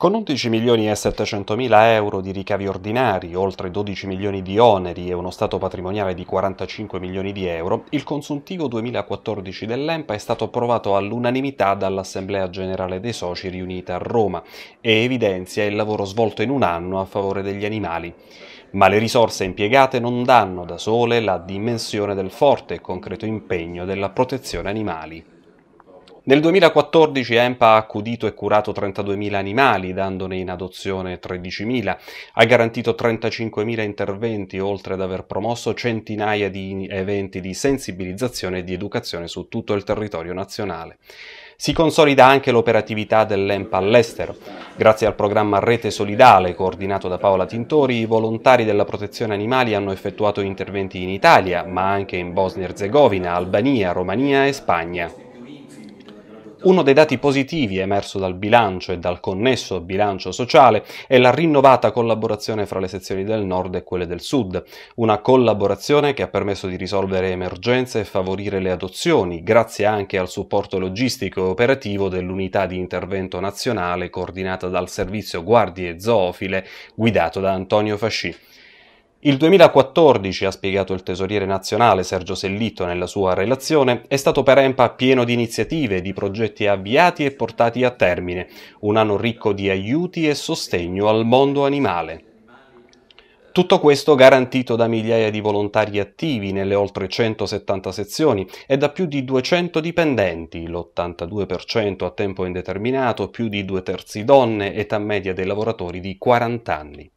Con 11 milioni e 700 mila euro di ricavi ordinari, oltre 12 milioni di oneri e uno stato patrimoniale di 45 milioni di euro, il consuntivo 2014 dell'EMPA è stato approvato all'unanimità dall'Assemblea Generale dei Soci riunita a Roma e evidenzia il lavoro svolto in un anno a favore degli animali. Ma le risorse impiegate non danno da sole la dimensione del forte e concreto impegno della protezione animali. Nel 2014 EMPA ha accudito e curato 32.000 animali, dandone in adozione 13.000, ha garantito 35.000 interventi, oltre ad aver promosso centinaia di eventi di sensibilizzazione e di educazione su tutto il territorio nazionale. Si consolida anche l'operatività dell'EMPA all'estero. Grazie al programma Rete Solidale, coordinato da Paola Tintori, i volontari della protezione animali hanno effettuato interventi in Italia, ma anche in Bosnia-Herzegovina, Albania, Romania e Spagna. Certo. Uno dei dati positivi emerso dal bilancio e dal connesso bilancio sociale è la rinnovata collaborazione fra le sezioni del nord e quelle del sud, una collaborazione che ha permesso di risolvere emergenze e favorire le adozioni, grazie anche al supporto logistico e operativo dell'unità di intervento nazionale coordinata dal servizio guardie zoofile guidato da Antonio Fasci. Il 2014, ha spiegato il tesoriere nazionale Sergio Sellitto nella sua relazione, è stato per EMPA pieno di iniziative, di progetti avviati e portati a termine, un anno ricco di aiuti e sostegno al mondo animale. Tutto questo garantito da migliaia di volontari attivi nelle oltre 170 sezioni e da più di 200 dipendenti, l'82% a tempo indeterminato, più di due terzi donne, età media dei lavoratori di 40 anni.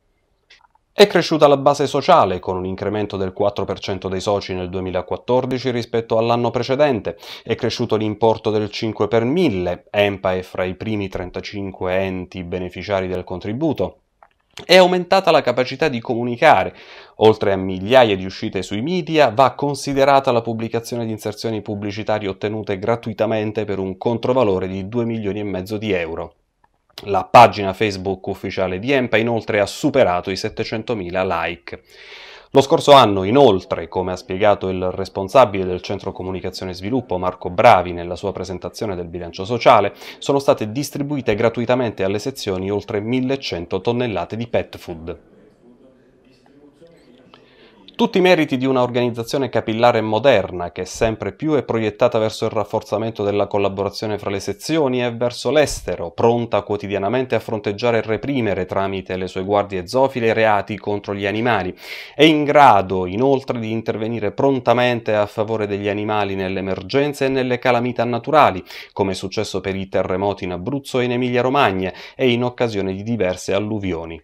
È cresciuta la base sociale con un incremento del 4% dei soci nel 2014 rispetto all'anno precedente, è cresciuto l'importo del 5 per 1000, EMPA è fra i primi 35 enti beneficiari del contributo, è aumentata la capacità di comunicare. Oltre a migliaia di uscite sui media, va considerata la pubblicazione di inserzioni pubblicitarie ottenute gratuitamente per un controvalore di 2 milioni e mezzo di euro. La pagina Facebook ufficiale di EMPA inoltre ha superato i 700.000 like. Lo scorso anno, inoltre, come ha spiegato il responsabile del Centro Comunicazione e Sviluppo Marco Bravi nella sua presentazione del bilancio sociale, sono state distribuite gratuitamente alle sezioni oltre 1100 tonnellate di pet food. Tutti i meriti di un'organizzazione capillare e moderna che sempre più è proiettata verso il rafforzamento della collaborazione fra le sezioni e verso l'estero, pronta quotidianamente a fronteggiare e reprimere tramite le sue guardie zofile i reati contro gli animali, è in grado inoltre di intervenire prontamente a favore degli animali nelle emergenze e nelle calamità naturali, come è successo per i terremoti in Abruzzo e in Emilia-Romagna e in occasione di diverse alluvioni.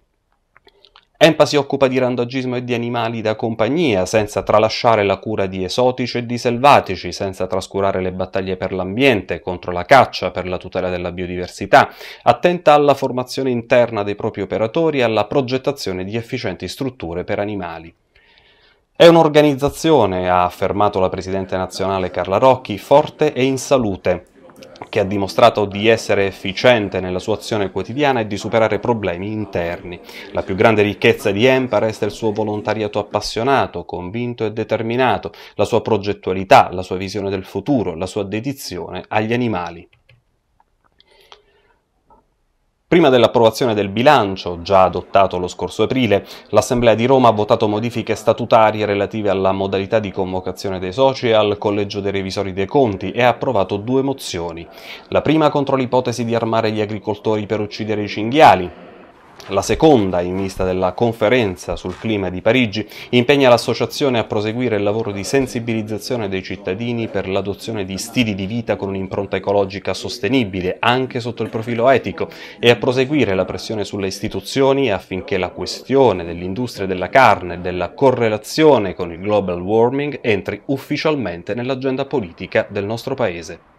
Empa si occupa di randagismo e di animali da compagnia, senza tralasciare la cura di esotici e di selvatici, senza trascurare le battaglie per l'ambiente, contro la caccia, per la tutela della biodiversità, attenta alla formazione interna dei propri operatori e alla progettazione di efficienti strutture per animali. È un'organizzazione, ha affermato la Presidente nazionale Carla Rocchi, forte e in salute, che ha dimostrato di essere efficiente nella sua azione quotidiana e di superare problemi interni. La più grande ricchezza di Empa resta il suo volontariato appassionato, convinto e determinato, la sua progettualità, la sua visione del futuro, la sua dedizione agli animali. Prima dell'approvazione del bilancio, già adottato lo scorso aprile, l'Assemblea di Roma ha votato modifiche statutarie relative alla modalità di convocazione dei soci e al Collegio dei Revisori dei Conti e ha approvato due mozioni. La prima contro l'ipotesi di armare gli agricoltori per uccidere i cinghiali, la seconda in vista della conferenza sul clima di Parigi, impegna l'associazione a proseguire il lavoro di sensibilizzazione dei cittadini per l'adozione di stili di vita con un'impronta ecologica sostenibile, anche sotto il profilo etico, e a proseguire la pressione sulle istituzioni affinché la questione dell'industria della carne e della correlazione con il global warming entri ufficialmente nell'agenda politica del nostro Paese.